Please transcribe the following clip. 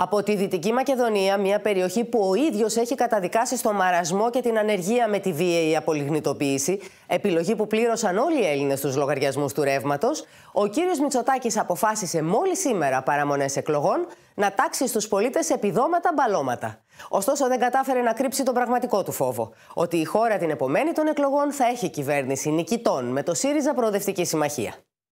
Από τη Δυτική Μακεδονία, μια περιοχή που ο ίδιος έχει καταδικάσει στο μαρασμό και την ανεργία με τη βίαιη απολιγνητοποίηση, επιλογή που πλήρωσαν όλοι οι ελληνε στους λογαριασμου του ρεύματος, ο κυριο Μητσοτάκης αποφάσισε μολι σήμερα παραμονε εκλογών να τάξει στους πολιτε επιδόματα μπαλώματα. Ωστόσο δεν κατάφερε να κρύψει τον πραγματικό του φόβο, ότι η χώρα την επομένη των εκλογών θα έχει κυβέρνηση νικητών με το ΣΥΡΙΖΑ Προοδευτική Συμμαχία.